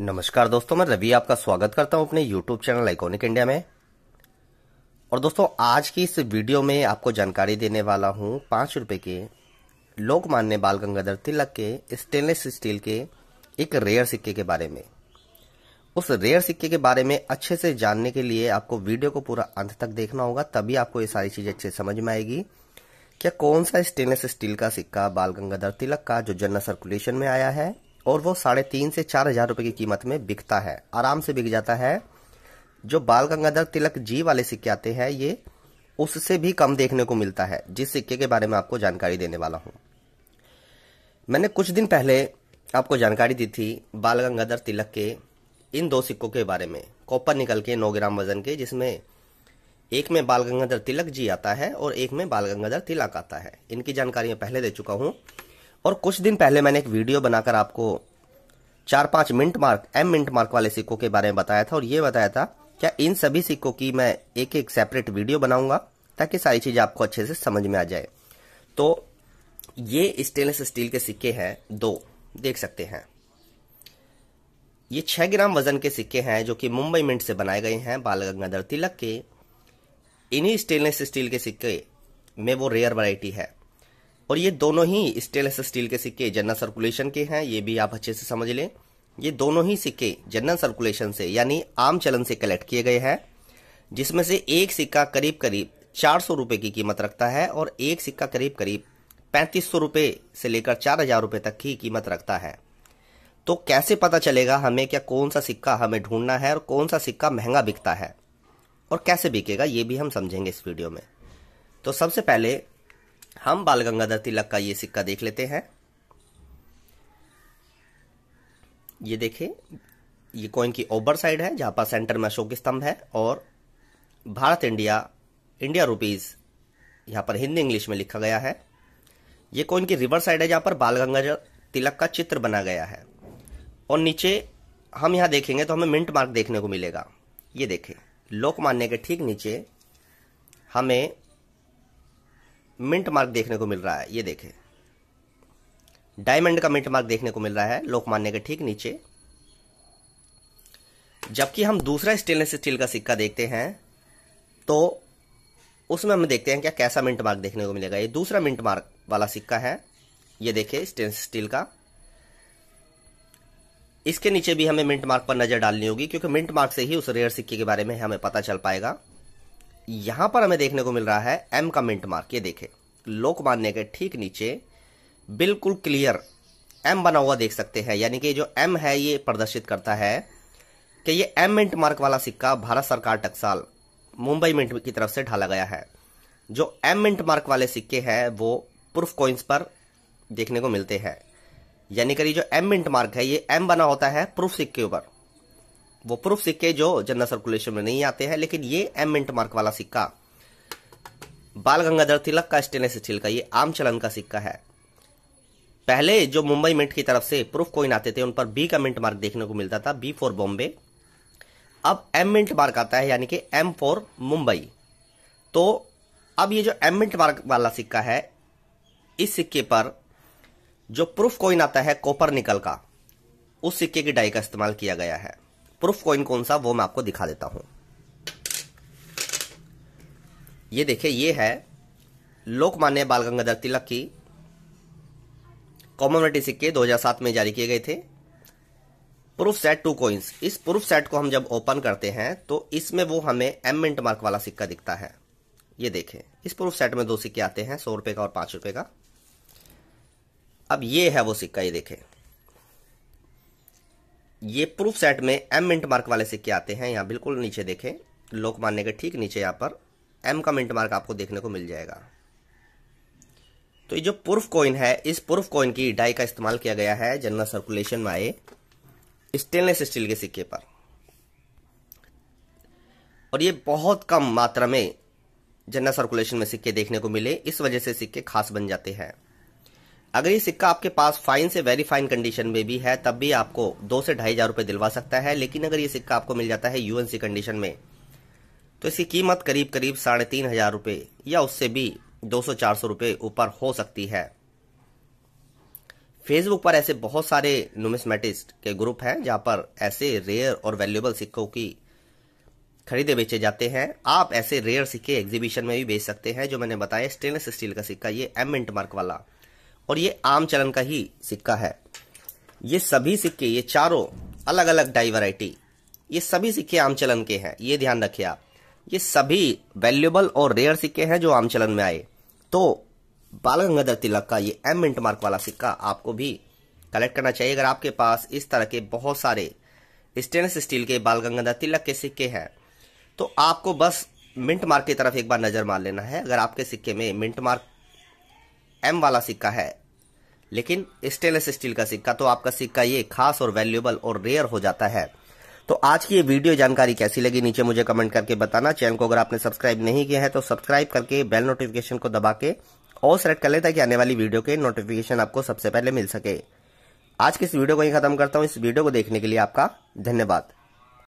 नमस्कार दोस्तों मैं रवि आपका स्वागत करता हूं अपने YouTube चैनल आइकोनिक इंडिया में और दोस्तों आज की इस वीडियो में आपको जानकारी देने वाला हूं पाँच रुपये के लोकमान्य बाल गंगाधर तिलक के स्टेनलेस स्टील के एक रेयर सिक्के के बारे में उस रेयर सिक्के के बारे में अच्छे से जानने के लिए आपको वीडियो को पूरा अंत तक देखना होगा तभी आपको ये सारी चीज़ें अच्छे समझ में आएगी क्या कौन सा स्टेनलेस स्टील का सिक्का बाल गंगाधर तिलक का जो जनरल सर्कुलेशन में आया है और वो साढ़े तीन से चार हजार रुपए की कीमत में बिकता है आराम से बिक जाता है जो बाल गंगाधर तिलक जी वाले सिक्के आते हैं ये उससे भी कम देखने को मिलता है जिस सिक्के के बारे में आपको जानकारी देने वाला हूं मैंने कुछ दिन पहले आपको जानकारी दी थी बाल गंगाधर तिलक के इन दो सिक्कों के बारे में कॉपर निकल के नौ ग्राम वजन के जिसमें एक में बाल गंगाधर तिलक जी आता है और एक में बाल गंगाधर तिलक आता है इनकी जानकारी मैं पहले दे चुका हूँ और कुछ दिन पहले मैंने एक वीडियो बनाकर आपको चार पांच mint mark M mint mark वाले सिक्कों के बारे में बताया था और ये बताया था क्या इन सभी सिक्कों की मैं एक एक सेपरेट वीडियो बनाऊंगा ताकि सारी चीज़ आपको अच्छे से समझ में आ जाए तो ये स्टेनलेस स्टील के सिक्के हैं दो देख सकते हैं ये छह ग्राम वजन के सिक्के हैं जो कि मुंबई मिंट से बनाए गए हैं बाल गंगाधर तिलक के इन्हीं स्टेनलेस स्टील के सिक्के में वो रेयर वराइटी है और ये दोनों ही स्टेनलेस स्टील के सिक्के जनरल सर्कुलेशन के हैं ये भी आप अच्छे से समझ लें ये दोनों ही सिक्के जनरल सर्कुलेशन से यानी आम चलन से कलेक्ट किए गए हैं जिसमें से एक सिक्का करीब करीब चार सौ रुपये की कीमत रखता है और एक सिक्का करीब करीब पैंतीस सौ रुपये से लेकर चार हजार रुपये तक की कीमत रखता है तो कैसे पता चलेगा हमें क्या कौन सा सिक्का हमें ढूंढना है और कौन सा सिक्का महंगा बिकता है और कैसे बिकेगा ये भी हम समझेंगे इस वीडियो में तो सबसे पहले हम बाल गंगाधर तिलक का ये सिक्का देख लेते हैं ये देखे ये कॉइन की ओवर साइड है जहां पर सेंटर में अशोक स्तंभ है और भारत इंडिया इंडिया रुपीज यहाँ पर हिंदी इंग्लिश में लिखा गया है ये कॉइन की रिवर साइड है जहां पर बाल गंगाधर तिलक का चित्र बना गया है और नीचे हम यहाँ देखेंगे तो हमें मिंट मार्क देखने को मिलेगा ये देखें लोकमान्य के ठीक नीचे हमें मिंट मार्क देखने को मिल रहा है ये देखें डायमंड का मिंट मार्क देखने को मिल रहा है लोकमान्य के ठीक नीचे जबकि हम दूसरा स्टेनलेस स्टील का सिक्का देखते हैं तो उसमें हम देखते हैं क्या कैसा मिंट मार्क देखने को मिलेगा ये दूसरा मिंट मार्क वाला सिक्का है ये देखे स्टेनलेस स्टील का इसके नीचे भी हमें मिंट मार्क पर नजर डालनी होगी क्योंकि मिंट मार्क से ही उस रेयर सिक्के के बारे में हमें पता चल पाएगा यहां पर हमें देखने को मिल रहा है एम का मिंट मार्क ये देखे लोकमान्य के ठीक नीचे बिल्कुल क्लियर एम बना हुआ देख सकते हैं यानी कि जो एम है ये प्रदर्शित करता है कि ये एम मिंट मार्क वाला सिक्का भारत सरकार टकसाल मुंबई मिंट की तरफ से ढाला गया है जो एम मिंट मार्क वाले सिक्के हैं वो प्रूफ कॉइन्स पर देखने को मिलते हैं यानी कि जो एम मिंट मार्क है ये एम बना होता है प्रूफ सिक्के ऊपर वो प्रूफ सिक्के जो जनरल सर्कुलेशन में नहीं आते हैं लेकिन ये एम मिंट मार्क वाला सिक्का बाल गंगाधर तिलक का स्टेनलेस स्टील का ये आम चलन का सिक्का है पहले जो मुंबई मिंट की तरफ से प्रूफ कोइन आते थे उन पर बी का मिंट मार्क देखने को मिलता था बी फॉर बॉम्बे अब एम मिंट मार्क आता है यानी कि एम फॉर मुंबई तो अब ये जो एम मिंट मार्क वाला सिक्का है इस सिक्के पर जो प्रूफ कोइन आता है कॉपर निकल का उस सिक्के की डाई का इस्तेमाल किया गया है प्रूफ कॉइन कौन सा वो मैं आपको दिखा देता हूं ये देखिए ये है लोकमान्य बाल गंगाधर तिलक की कॉमोनिटी सिक्के 2007 में जारी किए गए थे प्रूफ सेट टू कोइंस इस प्रूफ सेट को हम जब ओपन करते हैं तो इसमें वो हमें एम मिंट मार्क वाला सिक्का दिखता है ये देखें इस प्रूफ सेट में दो सिक्के आते हैं सौ रुपए का और पांच रुपए का अब ये है वो सिक्का ये देखें ये प्रूफ सेट में एम मिंट मार्क वाले सिक्के आते हैं यहाँ बिल्कुल नीचे देखें लोकमान्य के ठीक नीचे यहाँ पर एम का मिंट मार्क आपको देखने को मिल जाएगा तो ये जो प्रूफ कॉइन है इस प्रूफ कॉइन की डाई का इस्तेमाल किया गया है जनरल सर्कुलेशन में आए स्टेनलेस स्टील के सिक्के पर और ये बहुत कम मात्रा में जनरल सर्कुलेशन में सिक्के देखने को मिले इस वजह से सिक्के खास बन जाते हैं अगर ये सिक्का आपके पास फाइन से वेरी फाइन कंडीशन में भी है तब भी आपको दो से ढाई हजार रुपए दिलवा सकता है लेकिन अगर ये सिक्का आपको मिल जाता है यूएनसी कंडीशन में तो इसकी कीमत करीब करीब साढ़े तीन हजार रुपए या उससे भी दो सौ चार सौ रूपये ऊपर हो सकती है फेसबुक पर ऐसे बहुत सारे नुमिसमेटिस्ट के ग्रुप हैं जहां पर ऐसे रेयर और वैल्यूबल सिक्कों की खरीदे बेचे जाते हैं आप ऐसे रेयर सिक्के एग्जीबिशन में भी बेच सकते हैं जो मैंने बताया स्टेनलेस स्टील का सिक्का ये एम मिंट मार्क वाला और ये आम चलन का ही सिक्का है ये सभी सिक्के ये चारों अलग अलग डाइवराइटी ये सभी सिक्के आम चलन के हैं ये ध्यान रखिए आप ये सभी वैल्यूबल और रेयर सिक्के हैं जो आम चलन में आए तो बाल गंगाधर तिलक का ये एम मिंट मार्क वाला सिक्का आपको भी कलेक्ट करना चाहिए अगर आपके पास इस तरह के बहुत सारे स्टेनलेस स्टील के बाल गंगाधर तिलक के सिक्के हैं तो आपको बस मिंट मार्क की तरफ एक बार नज़र मार लेना है अगर आपके सिक्के में मिंट मार्क एम वाला सिक्का है लेकिन स्टेनलेस स्टील का सिक्का तो आपका सिक्का ये खास और वैल्यूएबल और रेयर हो जाता है तो आज की ये वीडियो जानकारी कैसी लगी नीचे मुझे कमेंट करके बताना चैनल को अगर आपने सब्सक्राइब नहीं किया है तो सब्सक्राइब करके बेल नोटिफिकेशन को दबा के और सेलेक्ट कर ले ताकि आने वाली वीडियो के नोटिफिकेशन आपको सबसे पहले मिल सके आज की इस वीडियो को ही खत्म करता हूं इस वीडियो को देखने के लिए आपका धन्यवाद